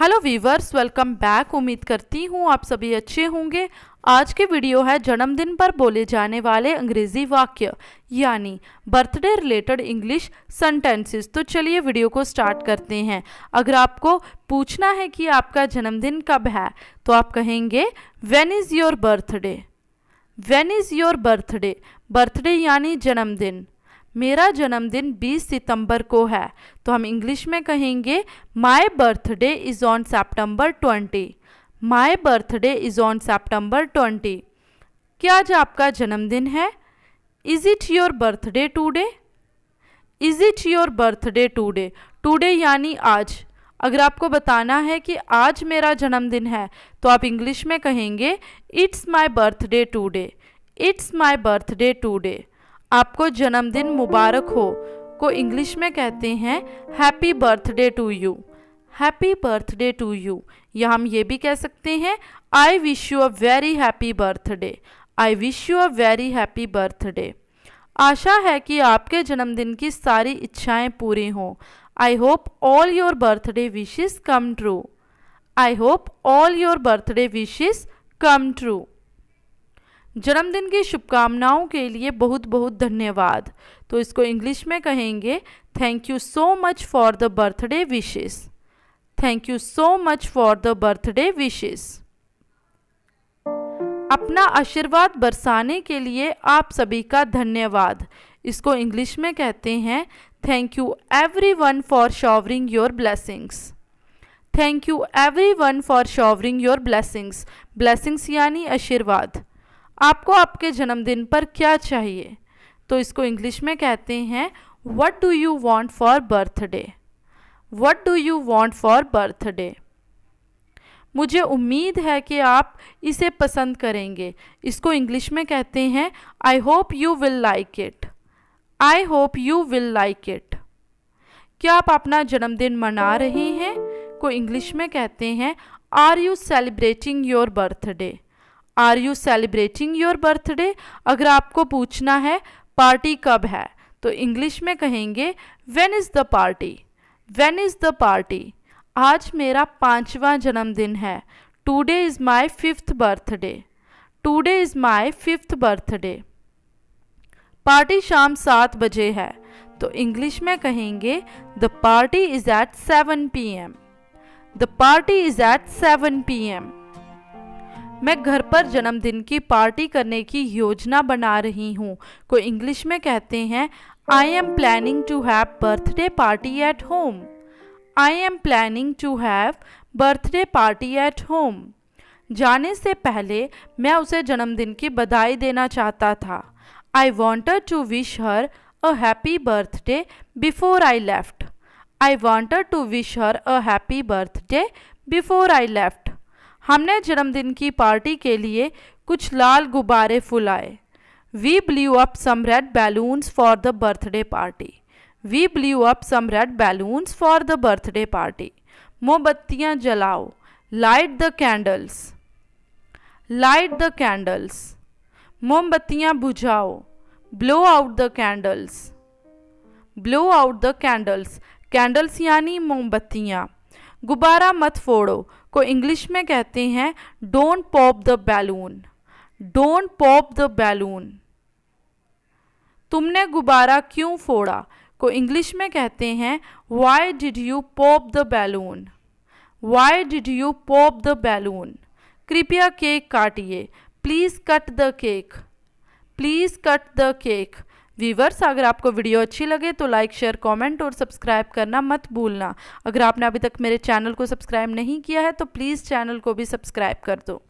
hello viewers welcome back उम्मीद करती हूँ आप सभी अच्छे होंगे आज की वीडियो है जन्मदिन पर बोले जाने वाले अंग्रेजी वाक्य यानी बर्थडे रिलेटेड इंग्लिश सेंटेंसेस तो चलिए वीडियो को स्टार्ट करते हैं अगर आपको पूछना है कि आपका जन्मदिन कब है तो आप कहेंगे when is your birthday when is your birthday birthday यानी जन्मदिन मेरा जन्मदिन 20 सितंबर को है तो हम इंग्लिश में कहेंगे my birthday is on September twenty my birthday is on September twenty क्या आज आपका जन्मदिन है is it your birthday today is it your birthday today today यानी आज अगर आपको बताना है कि आज मेरा जन्मदिन है तो आप इंग्लिश में कहेंगे it's my birthday today it's my birthday today आपको जन्मदिन मुबारक हो को इंग्लिश में कहते हैं happy birthday to you happy birthday to you या हम ये भी कह सकते हैं I wish you a very happy birthday I wish you a very happy birthday आशा है कि आपके जन्मदिन की सारी इच्छाएं पूरी हों I hope all your birthday wishes come true I hope all your birthday wishes come true जन्मदिन की शुभकामनाओं के लिए बहुत बहुत धन्यवाद तो इसको इंग्लिश में कहेंगे thank you so much for the birthday wishes thank you so much for the birthday wishes अपना आशीर्वाद बरसाने के लिए आप सभी का धन्यवाद इसको इंग्लिश में कहते हैं thank you everyone for showering your blessings thank you everyone for showering your blessings blessings यानी आशीर्वाद आपको आपके जन्मदिन पर क्या चाहिए तो इसको इंग्लिश में कहते हैं what do you want for birthday what do you want for birthday मुझे उम्मीद है कि आप इसे पसंद करेंगे इसको इंग्लिश में कहते हैं I hope you will like it I hope you will like it क्या आप अपना जन्मदिन मना रहे हैं को इंग्लिश में कहते हैं are you celebrating your birthday are you celebrating your birthday अगर आपको पूछना है पार्टी कब है तो इंग्लिश में कहेंगे when is the party when is the party आज मेरा पाँचवा जन्मदिन है today is my fifth birthday today is my fifth birthday party शाम सात बजे है तो इंग्लिश में कहेंगे the party is at seven P M the party is at seven P M मैं घर पर जन्मदिन की पार्टी करने की योजना बना रही हूँ को इंग्लिश में कहते हैं I am planning to have birthday party at home I am planning to have birthday party at home जाने से पहले मैं उसे जन्मदिन की बधाई देना चाहता था I want to wish her a happy birthday before I left I wanted to wish her a happy birthday before I left हमने जन्मदिन की पार्टी के लिए कुछ लाल गुब्बारे फुलाए we blew up some red balloons for the birthday party we blew up some red balloons for the birthday party मोमबत्तियाँ जलाओ light the candles light the candles मोमबत्तियाँ बुझाओ blow out the candles blow out the candles candles यानी मोमबत्तियाँ गुब्बारा मत फोड़ो को English में कहते हैं don't pop the balloon don't pop the balloon तुमने गुब्बारा क्यों फोड़ा को इंग्लिश में कहते हैं why did you pop the balloon why did you pop the balloon कृपया केक काटिए please cut the cake please cut the cake viewers अगर आपको वीडियो अच्छी लगे तो लाइक शेयर कमेंट और सब्सक्राइब करना मत भूलना अगर आपने अभी तक मेरे चैनल को सब्सक्राइब नहीं किया है तो प्लीज़ चैनल को भी सब्सक्राइब कर दो